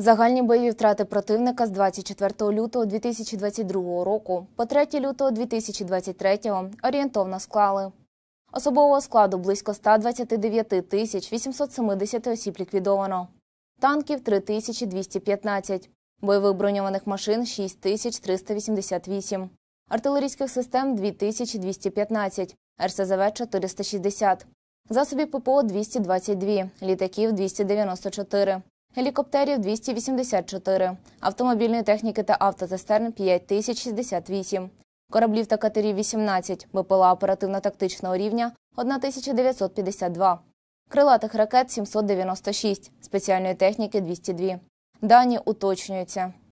Загальні бойові втрати противника з 24 лютого 2022 року по 3 лютого 2023 орієнтовно склали. Особового складу близько 129 тисяч 870 осіб ліквідовано, танків 3215, бойових броньованих машин 6388, артилерійських систем 2215, РСЗВ 460, засобів ППО 222, літаків 294, гелікоптерів 284, автомобільної техніки та автоцистерн 5068, кораблів та катерів 18, БПЛА оперативно-тактичного рівня 1952, крилатих ракет 796, спеціальної техніки 202. Дані уточнюються.